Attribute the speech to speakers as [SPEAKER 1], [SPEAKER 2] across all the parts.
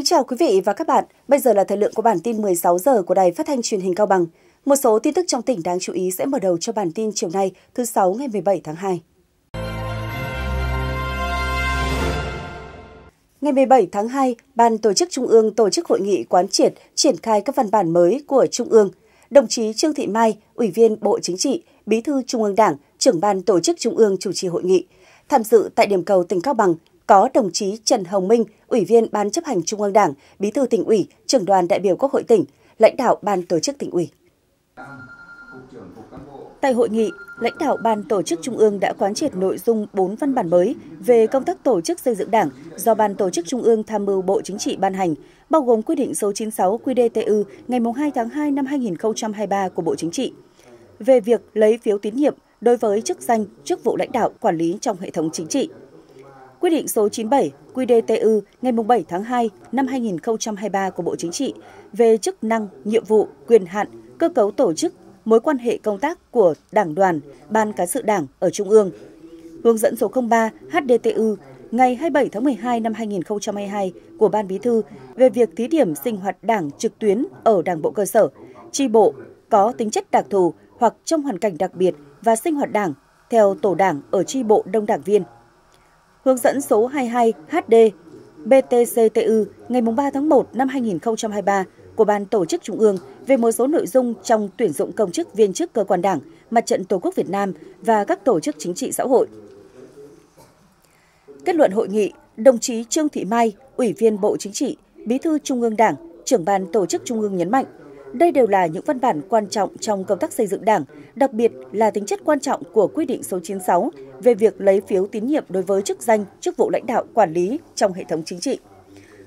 [SPEAKER 1] Kính chào quý vị và các bạn. Bây giờ là thời lượng của bản tin 16 giờ của Đài Phát thanh Truyền hình Cao Bằng. Một số tin tức trong tỉnh đáng chú ý sẽ mở đầu cho bản tin chiều nay, thứ sáu ngày 17 tháng 2. Ngày 17 tháng 2, Ban Tổ chức Trung ương tổ chức hội nghị quán triệt triển khai các văn bản mới của Trung ương. Đồng chí Trương Thị Mai, Ủy viên Bộ Chính trị, Bí thư Trung ương Đảng, trưởng Ban Tổ chức Trung ương chủ trì hội nghị. Tham dự tại điểm cầu tỉnh Cao Bằng có đồng chí Trần Hồng Minh, Ủy viên Ban chấp hành Trung ương Đảng, Bí thư tỉnh ủy, trưởng đoàn đại biểu Quốc hội tỉnh, lãnh đạo Ban tổ chức tỉnh ủy. Tại hội nghị, lãnh đạo Ban tổ chức Trung ương đã quán triệt nội dung 4 văn bản mới về công tác tổ chức xây dựng đảng do Ban tổ chức Trung ương tham mưu Bộ Chính trị ban hành, bao gồm quy định số 96 QDTU ngày 2 tháng 2 năm 2023 của Bộ Chính trị về việc lấy phiếu tín nhiệm đối với chức danh, chức vụ lãnh đạo quản lý trong hệ thống chính trị. Quyết định số 97 QĐTU ngày 7 tháng 2 năm 2023 của Bộ Chính trị về chức năng, nhiệm vụ, quyền hạn, cơ cấu tổ chức, mối quan hệ công tác của Đảng đoàn, Ban cán sự Đảng ở Trung ương. Hướng dẫn số 03 HDTU ngày 27 tháng 12 năm 2022 của Ban Bí thư về việc thí điểm sinh hoạt đảng trực tuyến ở Đảng bộ cơ sở, tri bộ có tính chất đặc thù hoặc trong hoàn cảnh đặc biệt và sinh hoạt đảng theo tổ đảng ở tri bộ đông đảng viên – hướng dẫn số 22 HD BTCTU ngày 3 tháng 1 năm 2023 của Ban Tổ chức Trung ương về một số nội dung trong tuyển dụng công chức viên chức cơ quan đảng, mặt trận Tổ quốc Việt Nam và các tổ chức chính trị xã hội. Kết luận hội nghị, đồng chí Trương Thị Mai, Ủy viên Bộ Chính trị, Bí thư Trung ương Đảng, trưởng ban tổ chức Trung ương nhấn mạnh, đây đều là những văn bản quan trọng trong công tác xây dựng Đảng, đặc biệt là tính chất quan trọng của quy định số 96 về việc lấy phiếu tín nhiệm đối với chức danh, chức vụ lãnh đạo quản lý trong hệ thống chính trị.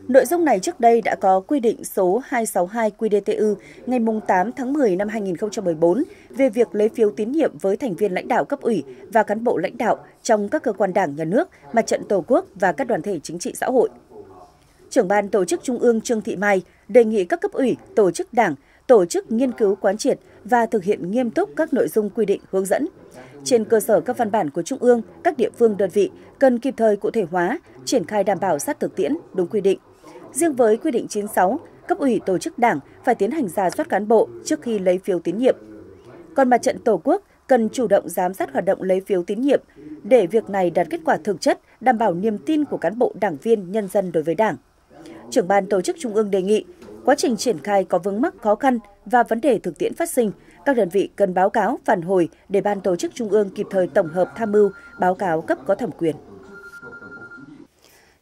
[SPEAKER 1] Nội dung này trước đây đã có quy định số 262 QĐTU ngày 8 tháng 10 năm 2014 về việc lấy phiếu tín nhiệm với thành viên lãnh đạo cấp ủy và cán bộ lãnh đạo trong các cơ quan đảng, nhà nước, mặt trận tổ quốc và các đoàn thể chính trị xã hội. Trưởng ban tổ chức Trung ương Trương Thị Mai đề nghị các cấp ủy, tổ chức đảng tổ chức nghiên cứu quán triệt và thực hiện nghiêm túc các nội dung quy định hướng dẫn. Trên cơ sở các văn bản của Trung ương, các địa phương đơn vị cần kịp thời cụ thể hóa, triển khai đảm bảo sát thực tiễn, đúng quy định. Riêng với quy định 96, cấp ủy tổ chức đảng phải tiến hành giả soát cán bộ trước khi lấy phiếu tín nhiệm. Còn mặt trận Tổ quốc cần chủ động giám sát hoạt động lấy phiếu tín nhiệm để việc này đạt kết quả thực chất, đảm bảo niềm tin của cán bộ đảng viên nhân dân đối với đảng. Trưởng ban tổ chức Trung ương đề nghị quá trình triển khai có vướng mắc khó khăn và vấn đề thực tiễn phát sinh, các đơn vị cần báo cáo phản hồi để ban tổ chức trung ương kịp thời tổng hợp tham mưu, báo cáo cấp có thẩm quyền.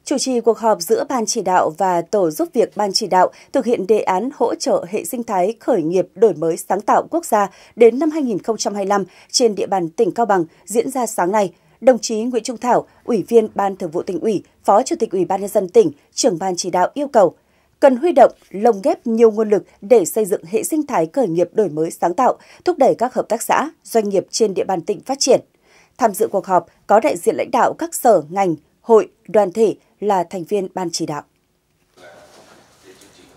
[SPEAKER 1] Chủ trì cuộc họp giữa Ban chỉ đạo và Tổ giúp việc Ban chỉ đạo thực hiện đề án hỗ trợ hệ sinh thái khởi nghiệp đổi mới sáng tạo quốc gia đến năm 2025 trên địa bàn tỉnh Cao Bằng diễn ra sáng nay, đồng chí Nguyễn Trung Thảo, Ủy viên Ban Thường vụ tỉnh ủy, Phó Chủ tịch Ủy ban nhân dân tỉnh, trưởng ban chỉ đạo yêu cầu cần huy động, lồng ghép nhiều nguồn lực để xây dựng hệ sinh thái khởi nghiệp đổi mới sáng tạo, thúc đẩy các hợp tác xã, doanh nghiệp trên địa bàn tỉnh phát triển. Tham dự cuộc họp có đại diện lãnh đạo các sở, ngành, hội, đoàn thể là thành viên ban chỉ đạo.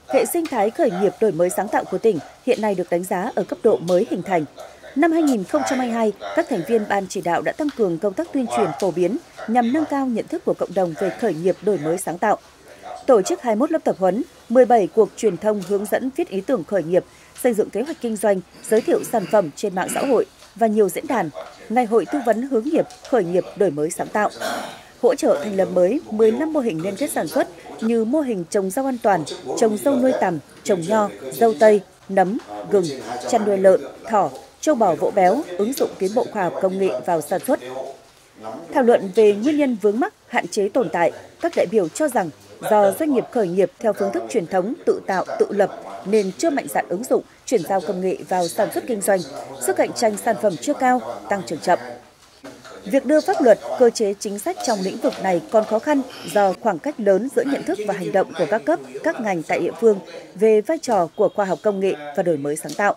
[SPEAKER 1] Hệ sinh thái khởi nghiệp đổi mới sáng tạo của tỉnh hiện nay được đánh giá ở cấp độ mới hình thành. Năm 2022, các thành viên ban chỉ đạo đã tăng cường công tác tuyên truyền phổ biến nhằm nâng cao nhận thức của cộng đồng về khởi nghiệp đổi mới sáng tạo, tổ chức 21 lớp tập huấn, 17 cuộc truyền thông hướng dẫn viết ý tưởng khởi nghiệp, xây dựng kế hoạch kinh doanh, giới thiệu sản phẩm trên mạng xã hội và nhiều diễn đàn, ngày hội tư vấn hướng nghiệp, khởi nghiệp đổi mới sáng tạo. Hỗ trợ thành lập mới 15 mô hình liên kết sản xuất như mô hình trồng rau an toàn, trồng dâu nuôi tằm, trồng nho, dâu tây, nấm, gừng, chăn nuôi lợn, thỏ, châu bò vỗ béo, ứng dụng tiến bộ khoa học công nghệ vào sản xuất. Thảo luận về nguyên nhân vướng mắc, hạn chế tồn tại, các đại biểu cho rằng do doanh nghiệp khởi nghiệp theo phương thức truyền thống tự tạo tự lập nên chưa mạnh dạn ứng dụng chuyển giao công nghệ vào sản xuất kinh doanh, sức cạnh tranh sản phẩm chưa cao, tăng trưởng chậm. Việc đưa pháp luật, cơ chế chính sách trong lĩnh vực này còn khó khăn do khoảng cách lớn giữa nhận thức và hành động của các cấp, các ngành tại địa phương về vai trò của khoa học công nghệ và đổi mới sáng tạo.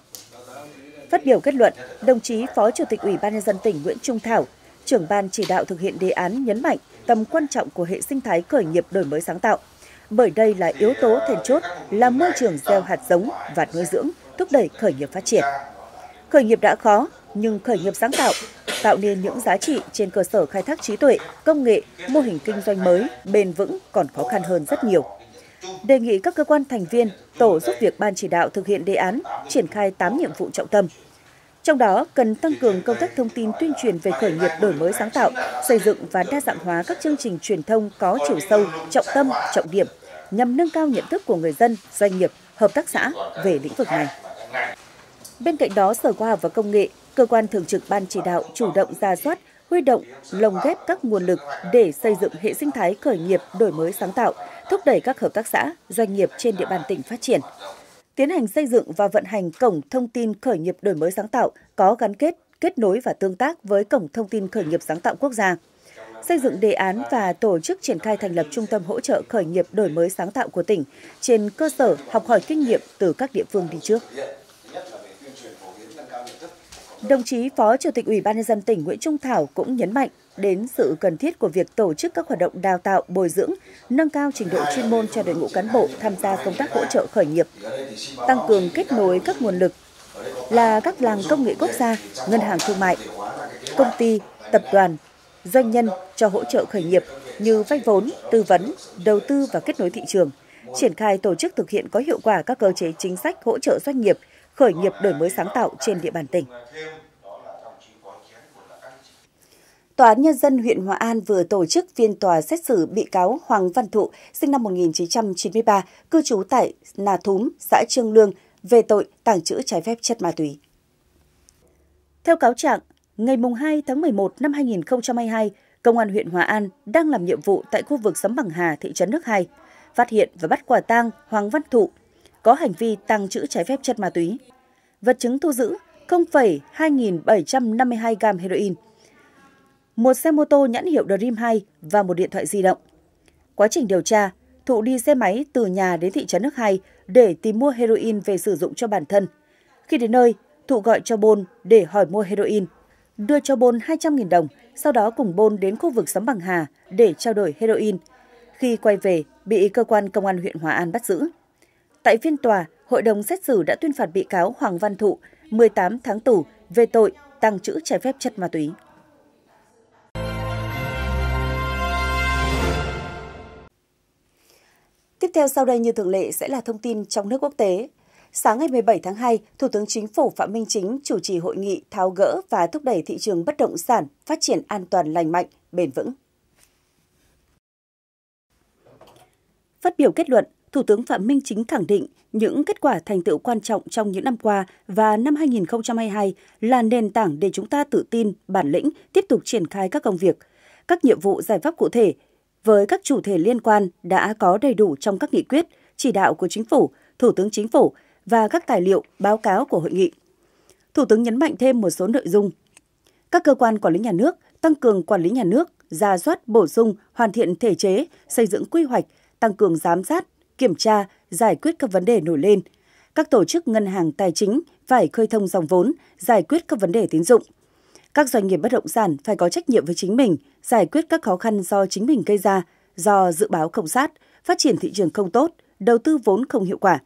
[SPEAKER 1] Phát biểu kết luận, đồng chí Phó Chủ tịch Ủy ban nhân dân tỉnh Nguyễn Trung Thảo, trưởng ban chỉ đạo thực hiện đề án nhấn mạnh tầm quan trọng của hệ sinh thái khởi nghiệp đổi mới sáng tạo. Bởi đây là yếu tố then chốt, là môi trường gieo hạt giống và nuôi dưỡng, thúc đẩy khởi nghiệp phát triển. Khởi nghiệp đã khó, nhưng khởi nghiệp sáng tạo tạo nên những giá trị trên cơ sở khai thác trí tuệ, công nghệ, mô hình kinh doanh mới, bền vững còn khó khăn hơn rất nhiều. Đề nghị các cơ quan thành viên, tổ giúp việc ban chỉ đạo thực hiện đề án, triển khai 8 nhiệm vụ trọng tâm – trong đó, cần tăng cường công tác thông tin tuyên truyền về khởi nghiệp đổi mới sáng tạo, xây dựng và đa dạng hóa các chương trình truyền thông có chiều sâu, trọng tâm, trọng điểm, nhằm nâng cao nhận thức của người dân, doanh nghiệp, hợp tác xã về lĩnh vực này. Bên cạnh đó, Sở Khoa học và Công nghệ, cơ quan thường trực ban chỉ đạo chủ động ra soát, huy động, lồng ghép các nguồn lực để xây dựng hệ sinh thái khởi nghiệp đổi mới sáng tạo, thúc đẩy các hợp tác xã, doanh nghiệp trên địa bàn tỉnh phát triển tiến hành xây dựng và vận hành cổng thông tin khởi nghiệp đổi mới sáng tạo có gắn kết, kết nối và tương tác với cổng thông tin khởi nghiệp sáng tạo quốc gia. Xây dựng đề án và tổ chức triển khai thành lập trung tâm hỗ trợ khởi nghiệp đổi mới sáng tạo của tỉnh trên cơ sở học hỏi kinh nghiệm từ các địa phương đi trước. Đồng chí Phó Chủ tịch Ủy ban nhân dân tỉnh Nguyễn Trung Thảo cũng nhấn mạnh đến sự cần thiết của việc tổ chức các hoạt động đào tạo, bồi dưỡng, nâng cao trình độ chuyên môn cho đội ngũ cán bộ tham gia công tác hỗ trợ khởi nghiệp, tăng cường kết nối các nguồn lực là các làng công nghệ quốc gia, ngân hàng thương mại, công ty, tập đoàn, doanh nhân cho hỗ trợ khởi nghiệp như vay vốn, tư vấn, đầu tư và kết nối thị trường, triển khai tổ chức thực hiện có hiệu quả các cơ chế chính sách hỗ trợ doanh nghiệp khởi nghiệp đổi mới sáng tạo trên địa bàn tỉnh. Tòa án Nhân dân huyện Hòa An vừa tổ chức phiên tòa xét xử bị cáo Hoàng Văn Thụ, sinh năm 1993, cư trú tại Nà Thúm, xã Trương Lương, về tội tàng trữ trái phép chất ma túy. Theo cáo trạng, ngày 2 tháng 11 năm 2022, Công an huyện Hòa An đang làm nhiệm vụ tại khu vực Sấm Bằng Hà, thị trấn Nước Hai, phát hiện và bắt quả tang Hoàng Văn Thụ có hành vi tàng trữ trái phép chất ma túy. Vật chứng thu giữ 0,2752 gam heroin, một xe mô tô nhãn hiệu Dream 2 và một điện thoại di động. Quá trình điều tra, Thụ đi xe máy từ nhà đến thị trấn nước Hai để tìm mua heroin về sử dụng cho bản thân. Khi đến nơi, Thụ gọi cho Bôn để hỏi mua heroin. Đưa cho Bôn 200.000 đồng, sau đó cùng Bôn đến khu vực xóm Bằng Hà để trao đổi heroin. Khi quay về, bị cơ quan công an huyện Hòa An bắt giữ. Tại phiên tòa, hội đồng xét xử đã tuyên phạt bị cáo Hoàng Văn Thụ 18 tháng tù về tội tăng trữ trái phép chất ma túy. theo sau đây như thường lệ sẽ là thông tin trong nước quốc tế. Sáng ngày 17 tháng 2, Thủ tướng Chính phủ Phạm Minh Chính chủ trì hội nghị tháo gỡ và thúc đẩy thị trường bất động sản phát triển an toàn lành mạnh, bền vững. Phát biểu kết luận, Thủ tướng Phạm Minh Chính khẳng định những kết quả thành tựu quan trọng trong những năm qua và năm 2022 là nền tảng để chúng ta tự tin, bản lĩnh tiếp tục triển khai các công việc, các nhiệm vụ giải pháp cụ thể với các chủ thể liên quan đã có đầy đủ trong các nghị quyết, chỉ đạo của Chính phủ, Thủ tướng Chính phủ và các tài liệu, báo cáo của hội nghị. Thủ tướng nhấn mạnh thêm một số nội dung. Các cơ quan quản lý nhà nước tăng cường quản lý nhà nước, ra soát bổ sung, hoàn thiện thể chế, xây dựng quy hoạch, tăng cường giám sát, kiểm tra, giải quyết các vấn đề nổi lên. Các tổ chức ngân hàng tài chính phải khơi thông dòng vốn, giải quyết các vấn đề tín dụng – các doanh nghiệp bất động sản phải có trách nhiệm với chính mình, giải quyết các khó khăn do chính mình gây ra, do dự báo không sát, phát triển thị trường không tốt, đầu tư vốn không hiệu quả.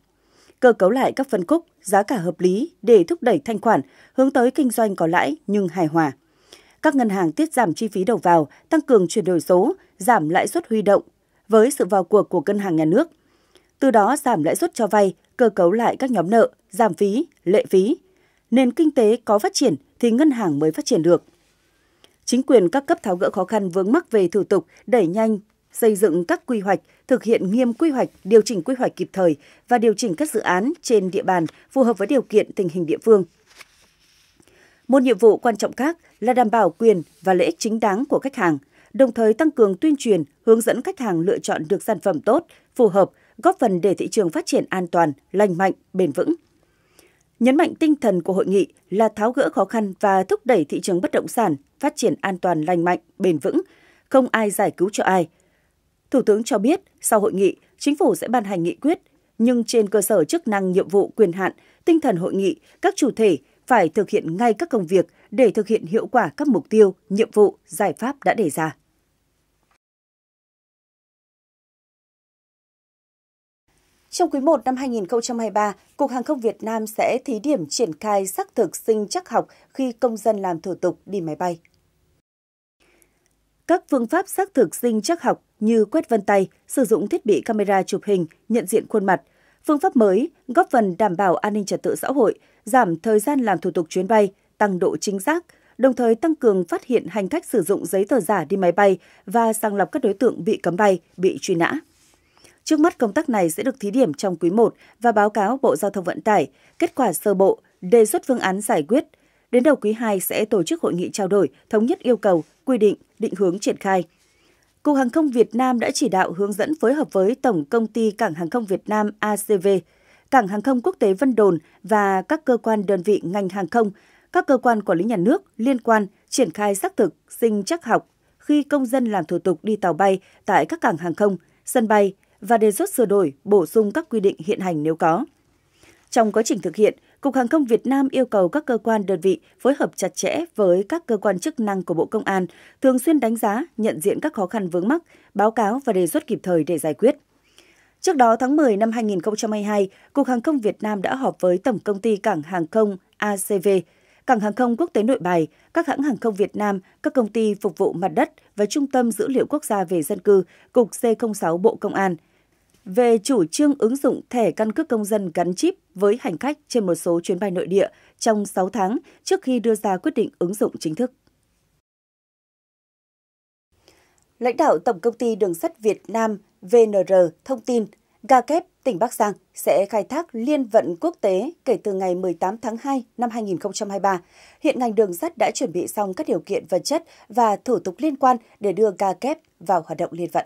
[SPEAKER 1] Cơ cấu lại các phân khúc, giá cả hợp lý để thúc đẩy thanh khoản, hướng tới kinh doanh có lãi nhưng hài hòa. Các ngân hàng tiết giảm chi phí đầu vào, tăng cường chuyển đổi số, giảm lãi suất huy động với sự vào cuộc của ngân hàng nhà nước. Từ đó giảm lãi suất cho vay, cơ cấu lại các nhóm nợ, giảm phí, lệ phí. Nền kinh tế có phát triển – thì ngân hàng mới phát triển được. Chính quyền các cấp tháo gỡ khó khăn vướng mắc về thủ tục, đẩy nhanh xây dựng các quy hoạch, thực hiện nghiêm quy hoạch, điều chỉnh quy hoạch kịp thời và điều chỉnh các dự án trên địa bàn phù hợp với điều kiện tình hình địa phương. Một nhiệm vụ quan trọng khác là đảm bảo quyền và lợi ích chính đáng của khách hàng, đồng thời tăng cường tuyên truyền, hướng dẫn khách hàng lựa chọn được sản phẩm tốt, phù hợp, góp phần để thị trường phát triển an toàn, lành mạnh, bền vững nhấn mạnh tinh thần của hội nghị là tháo gỡ khó khăn và thúc đẩy thị trường bất động sản phát triển an toàn lành mạnh, bền vững, không ai giải cứu cho ai. Thủ tướng cho biết, sau hội nghị, chính phủ sẽ ban hành nghị quyết, nhưng trên cơ sở chức năng nhiệm vụ quyền hạn, tinh thần hội nghị, các chủ thể phải thực hiện ngay các công việc để thực hiện hiệu quả các mục tiêu, nhiệm vụ, giải pháp đã đề ra. Trong quý 1 năm 2023, Cục Hàng không Việt Nam sẽ thí điểm triển khai xác thực sinh chắc học khi công dân làm thủ tục đi máy bay. Các phương pháp xác thực sinh chắc học như quét vân tay, sử dụng thiết bị camera chụp hình, nhận diện khuôn mặt, phương pháp mới góp phần đảm bảo an ninh trật tự xã hội, giảm thời gian làm thủ tục chuyến bay, tăng độ chính xác, đồng thời tăng cường phát hiện hành khách sử dụng giấy tờ giả đi máy bay và sàng lọc các đối tượng bị cấm bay, bị truy nã. Trước mắt công tác này sẽ được thí điểm trong quý 1 và báo cáo Bộ Giao thông Vận tải, kết quả sơ bộ, đề xuất phương án giải quyết. Đến đầu quý 2 sẽ tổ chức hội nghị trao đổi, thống nhất yêu cầu, quy định, định hướng triển khai. Cục Hàng không Việt Nam đã chỉ đạo hướng dẫn phối hợp với Tổng Công ty Cảng Hàng không Việt Nam ACV, Cảng Hàng không Quốc tế Vân Đồn và các cơ quan đơn vị ngành hàng không, các cơ quan quản lý nhà nước liên quan triển khai xác thực, sinh chắc học khi công dân làm thủ tục đi tàu bay tại các cảng hàng không, sân bay, và đề xuất sửa đổi, bổ sung các quy định hiện hành nếu có. Trong quá trình thực hiện, Cục Hàng không Việt Nam yêu cầu các cơ quan đơn vị phối hợp chặt chẽ với các cơ quan chức năng của Bộ Công an, thường xuyên đánh giá, nhận diện các khó khăn vướng mắc, báo cáo và đề xuất kịp thời để giải quyết. Trước đó, tháng 10 năm 2022, Cục Hàng không Việt Nam đã họp với Tổng Công ty Cảng Hàng không ACV, Cảng Hàng không Quốc tế Nội Bài, các hãng hàng không Việt Nam, các công ty phục vụ mặt đất và Trung tâm Dữ liệu Quốc gia về Dân cư, Cục C06 Bộ Công an – về chủ trương ứng dụng thẻ căn cước công dân gắn chip với hành khách trên một số chuyến bay nội địa trong 6 tháng trước khi đưa ra quyết định ứng dụng chính thức. Lãnh đạo Tổng công ty Đường sắt Việt Nam VNR thông tin Ga Kép, tỉnh Bắc Giang sẽ khai thác liên vận quốc tế kể từ ngày 18 tháng 2 năm 2023. Hiện ngành đường sắt đã chuẩn bị xong các điều kiện vật chất và thủ tục liên quan để đưa Ga Kép vào hoạt động liên vận.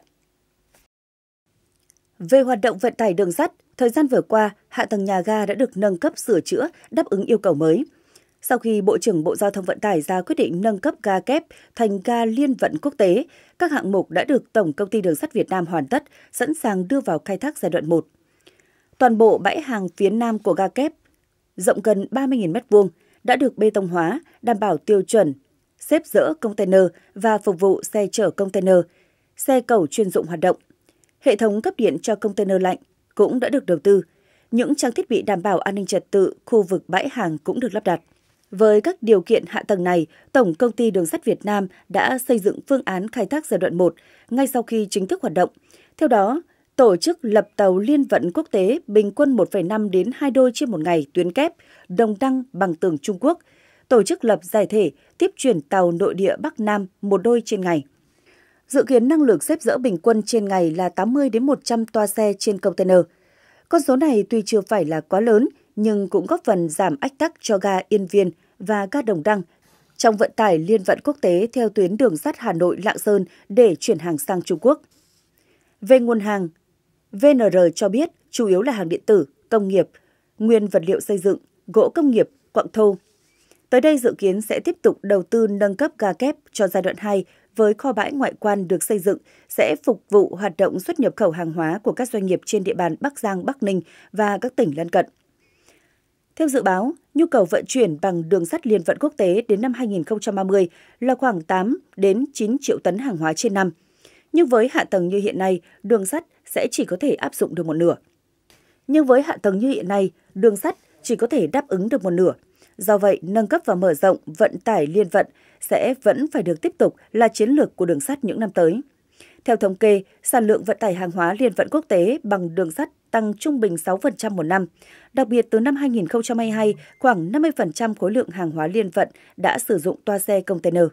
[SPEAKER 1] Về hoạt động vận tải đường sắt, thời gian vừa qua, hạ tầng nhà ga đã được nâng cấp sửa chữa, đáp ứng yêu cầu mới. Sau khi Bộ trưởng Bộ Giao thông Vận tải ra quyết định nâng cấp ga kép thành ga liên vận quốc tế, các hạng mục đã được Tổng Công ty Đường sắt Việt Nam hoàn tất, sẵn sàng đưa vào khai thác giai đoạn 1. Toàn bộ bãi hàng phía nam của ga kép, rộng gần 30.000 m2, đã được bê tông hóa, đảm bảo tiêu chuẩn, xếp dỡ container và phục vụ xe chở container, xe cầu chuyên dụng hoạt động. Hệ thống cấp điện cho container lạnh cũng đã được đầu tư. Những trang thiết bị đảm bảo an ninh trật tự, khu vực bãi hàng cũng được lắp đặt. Với các điều kiện hạ tầng này, Tổng Công ty Đường sắt Việt Nam đã xây dựng phương án khai thác giai đoạn 1 ngay sau khi chính thức hoạt động. Theo đó, tổ chức lập tàu liên vận quốc tế bình quân 1,5 đến 2 đôi trên một ngày tuyến kép, đồng đăng bằng tường Trung Quốc, tổ chức lập giải thể tiếp chuyển tàu nội địa Bắc Nam một đôi trên ngày. Dự kiến năng lực xếp dỡ bình quân trên ngày là 80 đến 100 toa xe trên container. Con số này tuy chưa phải là quá lớn, nhưng cũng góp phần giảm ách tắc cho ga Yên Viên và ga Đồng Đăng trong vận tải liên vận quốc tế theo tuyến đường sắt Hà Nội Lạng Sơn để chuyển hàng sang Trung Quốc. Về nguồn hàng, VNR cho biết chủ yếu là hàng điện tử, công nghiệp, nguyên vật liệu xây dựng, gỗ công nghiệp, quặng thô. Tới đây dự kiến sẽ tiếp tục đầu tư nâng cấp ga kép cho giai đoạn 2 với kho bãi ngoại quan được xây dựng sẽ phục vụ hoạt động xuất nhập khẩu hàng hóa của các doanh nghiệp trên địa bàn Bắc Giang, Bắc Ninh và các tỉnh lân cận. Theo dự báo, nhu cầu vận chuyển bằng đường sắt liên vận quốc tế đến năm 2030 là khoảng 8 đến 9 triệu tấn hàng hóa trên năm. Nhưng với hạ tầng như hiện nay, đường sắt sẽ chỉ có thể áp dụng được một nửa. Nhưng với hạ tầng như hiện nay, đường sắt chỉ có thể đáp ứng được một nửa. Do vậy, nâng cấp và mở rộng vận tải liên vận sẽ vẫn phải được tiếp tục là chiến lược của đường sắt những năm tới. Theo thống kê, sản lượng vận tải hàng hóa liên vận quốc tế bằng đường sắt tăng trung bình 6% một năm. Đặc biệt từ năm 2022, khoảng 50% khối lượng hàng hóa liên vận đã sử dụng toa xe container.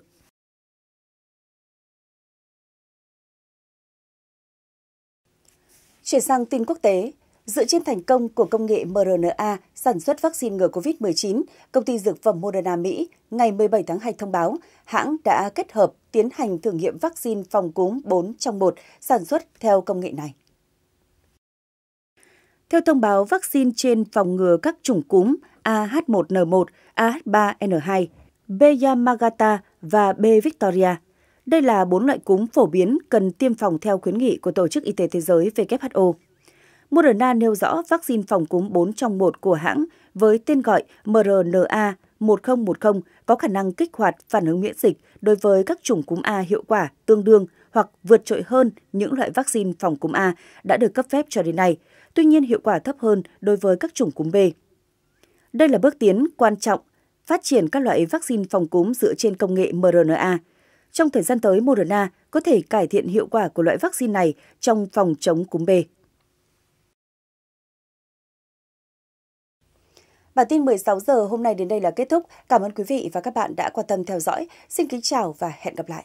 [SPEAKER 1] Chuyển sang tin quốc tế, Dựa trên thành công của công nghệ mRNA sản xuất vaccine ngừa COVID-19, công ty dược phẩm Moderna Mỹ ngày 17 tháng 2 thông báo hãng đã kết hợp tiến hành thử nghiệm vaccine phòng cúm 4 trong 1 sản xuất theo công nghệ này. Theo thông báo, vaccine trên phòng ngừa các chủng cúm AH1N1, AH3N2, B. Yamagata và B. Victoria đây là bốn loại cúm phổ biến cần tiêm phòng theo khuyến nghị của Tổ chức Y tế Thế giới WHO. Moderna nêu rõ vaccine phòng cúm 4 trong 1 của hãng với tên gọi mRNA 1010 có khả năng kích hoạt phản ứng miễn dịch đối với các chủng cúm A hiệu quả tương đương hoặc vượt trội hơn những loại vaccine phòng cúm A đã được cấp phép cho đến nay, tuy nhiên hiệu quả thấp hơn đối với các chủng cúm B. Đây là bước tiến quan trọng phát triển các loại vaccine phòng cúm dựa trên công nghệ mRNA. Trong thời gian tới, Moderna có thể cải thiện hiệu quả của loại vaccine này trong phòng chống cúm B. Bản tin 16 giờ hôm nay đến đây là kết thúc. Cảm ơn quý vị và các bạn đã quan tâm theo dõi. Xin kính chào và hẹn gặp lại.